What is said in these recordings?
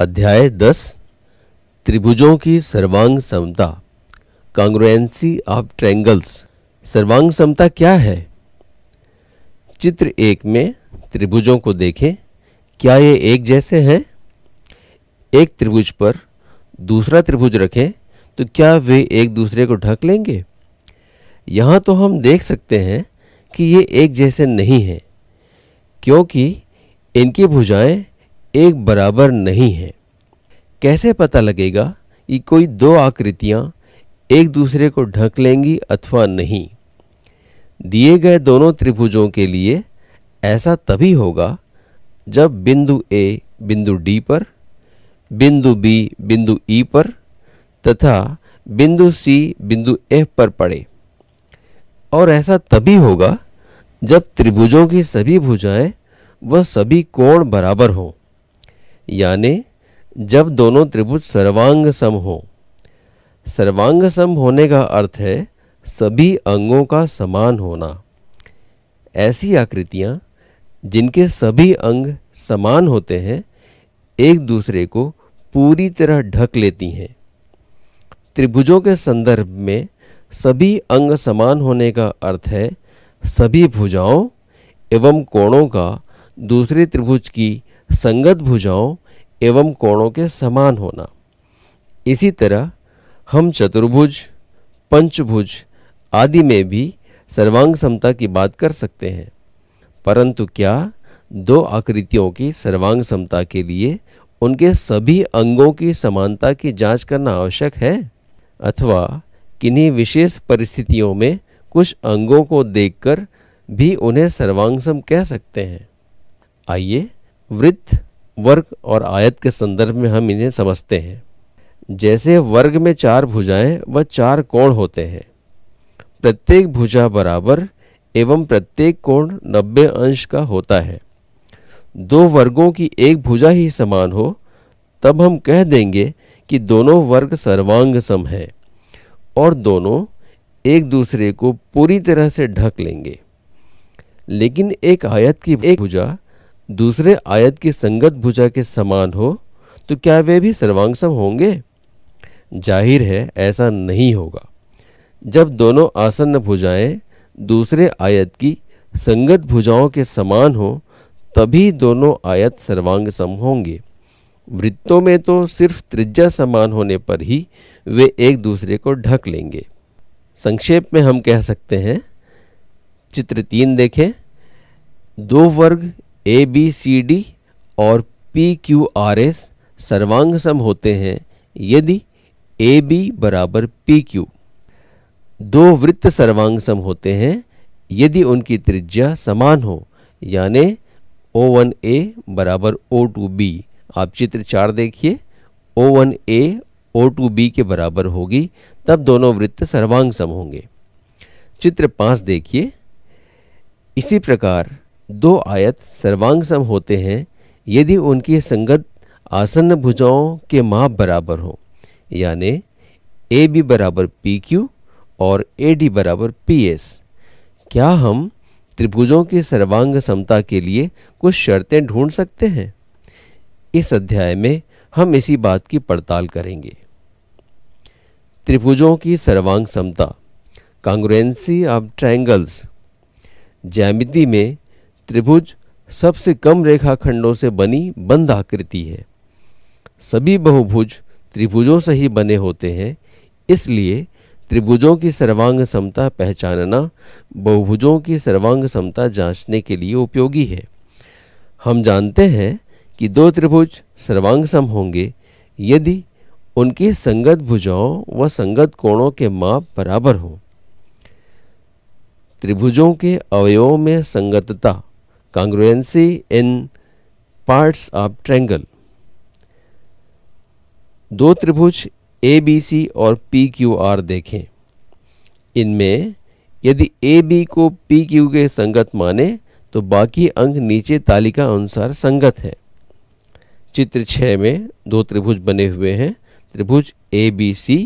अध्याय दस त्रिभुजों की सर्वांग समता कांग्रुएंसी ऑफ ट्रैंगल्स सर्वांग समता क्या है चित्र एक में त्रिभुजों को देखें क्या ये एक जैसे हैं एक त्रिभुज पर दूसरा त्रिभुज रखें तो क्या वे एक दूसरे को ढक लेंगे यहाँ तो हम देख सकते हैं कि ये एक जैसे नहीं हैं क्योंकि इनकी भुजाएं एक बराबर नहीं है कैसे पता लगेगा कि कोई दो आकृतियाँ एक दूसरे को ढक लेंगी अथवा नहीं दिए गए दोनों त्रिभुजों के लिए ऐसा तभी होगा जब बिंदु ए बिंदु डी पर बिंदु बी बिंदु ई e पर तथा बिंदु सी बिंदु एफ पर पड़े और ऐसा तभी होगा जब त्रिभुजों की सभी भुजाएं व सभी कोण बराबर हों यानी जब दोनों त्रिभुज सर्वांग सम हो सर्वांग सम होने का अर्थ है सभी अंगों का समान होना ऐसी आकृतियाँ जिनके सभी अंग समान होते हैं एक दूसरे को पूरी तरह ढक लेती हैं त्रिभुजों के संदर्भ में सभी अंग समान होने का अर्थ है सभी भुजाओं एवं कोणों का दूसरे त्रिभुज की संगत भुजाओं एवं कोणों के समान होना इसी तरह हम चतुर्भुज पंचभुज आदि में भी सर्वांग समता की बात कर सकते हैं परंतु क्या दो आकृतियों की सर्वांग समता के लिए उनके सभी अंगों की समानता की जांच करना आवश्यक है अथवा किन्हीं विशेष परिस्थितियों में कुछ अंगों को देखकर भी उन्हें सर्वांगसम कह सकते हैं आइए वृत्त वर्ग और आयत के संदर्भ में हम इन्हें समझते हैं जैसे वर्ग में चार भुजाएं व चार कोण होते हैं प्रत्येक भुजा बराबर एवं प्रत्येक कोण 90 अंश का होता है दो वर्गों की एक भुजा ही समान हो तब हम कह देंगे कि दोनों वर्ग सर्वांग सम है और दोनों एक दूसरे को पूरी तरह से ढक लेंगे लेकिन एक आयत की एक भुजा दूसरे आयत की संगत भुजा के समान हो तो क्या वे भी सर्वांगसम होंगे जाहिर है ऐसा नहीं होगा जब दोनों आसन्न भुजाएं दूसरे आयत की संगत भुजाओं के समान हो तभी दोनों आयत सर्वांगसम होंगे वृत्तों में तो सिर्फ त्रिज्या समान होने पर ही वे एक दूसरे को ढक लेंगे संक्षेप में हम कह सकते हैं चित्र तीन देखें दो वर्ग ए बी सी डी और पी क्यू आर एस सर्वांग सम होते हैं यदि ए बी बराबर पी क्यू दो वृत्त सर्वांग सम होते हैं यदि उनकी त्रिज्या समान हो यानी ओ वन ए बराबर ओ टू बी आप चित्र चार देखिए O one A O two B के बराबर होगी तब दोनों वृत्त सर्वांग सम होंगे चित्र पांच देखिए इसी प्रकार दो आयत सर्वांग सम होते हैं यदि उनकी संगत आसन्न भुजाओं के माप बराबर हो यानी ए बी बराबर पी क्यू और ए डी बराबर पी एस क्या हम त्रिभुजों की सर्वांग समता के लिए कुछ शर्तें ढूंढ सकते हैं इस अध्याय में हम इसी बात की पड़ताल करेंगे त्रिभुजों की सर्वांग समता कांग्रेंसी ऑफ ट्रायंगल्स जैमिति में त्रिभुज सबसे कम रेखाखंडों से बनी बंद आकृति है सभी बहुभुज त्रिभुजों से ही बने होते हैं इसलिए त्रिभुजों की सर्वांग समता पहचानना बहुभुजों की सर्वांग समता जांचने के लिए उपयोगी है हम जानते हैं कि दो त्रिभुज सर्वांग सम होंगे यदि उनकी संगत भुजाओं व संगत कोणों के माप बराबर हों त्रिभुजों के अवयवों में संगतता congruency in parts of triangle दो त्रिभुज ए बी सी और पी क्यू आर देखें इनमें यदि ए बी को पी क्यू के संगत माने तो बाकी अंक नीचे तालिका अनुसार संगत है चित्र छः में दो त्रिभुज बने हुए हैं त्रिभुज ए बी सी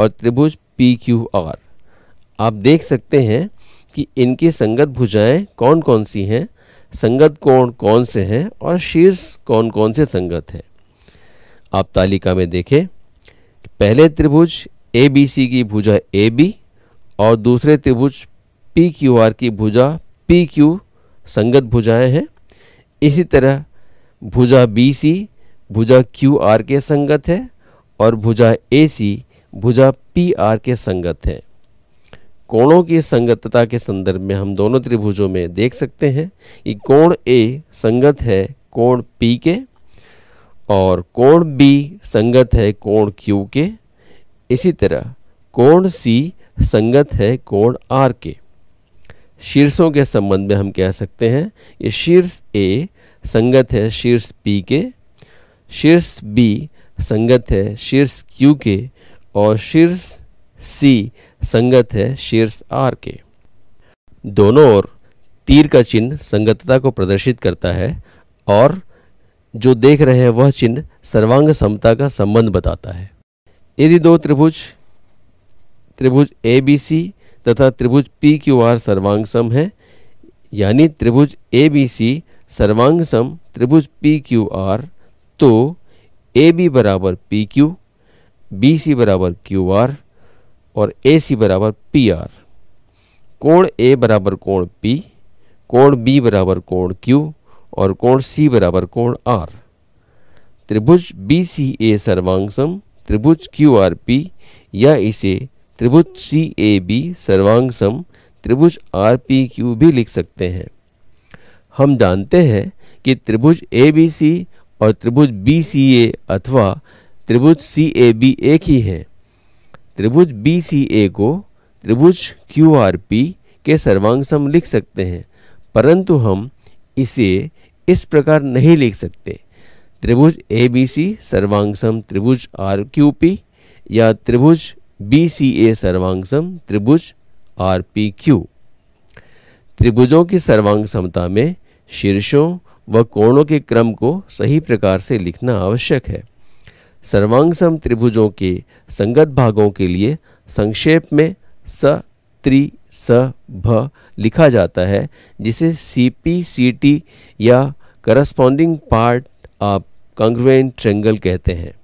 और त्रिभुज पी क्यू आर आप देख सकते हैं कि इनकी संगत भुजाएं कौन कौन सी हैं संगत कौन कौन से हैं और शीर्ष कौन कौन से संगत हैं आप तालिका में देखें पहले त्रिभुज ए बी सी की भुजा ए बी और दूसरे त्रिभुज पी क्यू आर की भुजा पी क्यू संगत भुजाएं हैं इसी तरह भुजा बी सी भुजा क्यू आर के संगत है और भुजा ए सी भुजा पी आर के संगत है कोणों की संगतता के संदर्भ में हम दोनों त्रिभुजों में देख सकते हैं कि कोण ए संगत है कोण पी के और कोण बी संगत है कोण क्यू के इसी तरह कोण सी संगत है कोण आर के शीर्षों के संबंध में हम कह सकते हैं कि शीर्ष ए संगत है शीर्ष पी के शीर्ष बी संगत है शीर्ष क्यू के और शीर्ष सी संगत है शीर्ष आर के दोनों ओर तीर का चिन्ह संगतता को प्रदर्शित करता है और जो देख रहे हैं वह चिन्ह सर्वांग समता का संबंध बताता है यदि दो त्रिभुज त्रिभुज ए बी सी तथा त्रिभुज पी क्यू आर सर्वांग सम है यानी त्रिभुज ए बी सी सर्वांग सम त्रिभुज पी क्यू आर तो ए बी बराबर पी क्यू बी सी बराबर क्यू आर और ए सी बराबर पी आर कोण ए बराबर कोण पी कोण बी बराबर कोण क्यू और कोण सी बराबर कोण आर त्रिभुज बी सी ए सर्वांगसम त्रिभुज क्यू आर पी या इसे त्रिभुज सी ए बी सर्वांगसम त्रिभुज आर पी क्यू भी लिख सकते हैं हम जानते हैं कि त्रिभुज ए बी सी और त्रिभुज बी सी ए अथवा त्रिभुज सी ए बी एक ही हैं त्रिभुज बी सी ए को त्रिभुज क्यू आर पी के सर्वांग सम लिख सकते हैं परंतु हम इसे इस प्रकार नहीं लिख सकते त्रिभुज ए बी सी सर्वांग सम त्रिभुज आर क्यू पी या त्रिभुज बी सी ए सर्वांग सम त्रिभुज आर पी क्यू त्रिभुजों की सर्वांग समता में शीर्षों व कोणों के क्रम को सही प्रकार से लिखना आवश्यक है सर्वांगसम त्रिभुजों के संगत भागों के लिए संक्षेप में स त्रि स भ लिखा जाता है जिसे सी पी सी टी या corresponding part of congruent triangle कहते हैं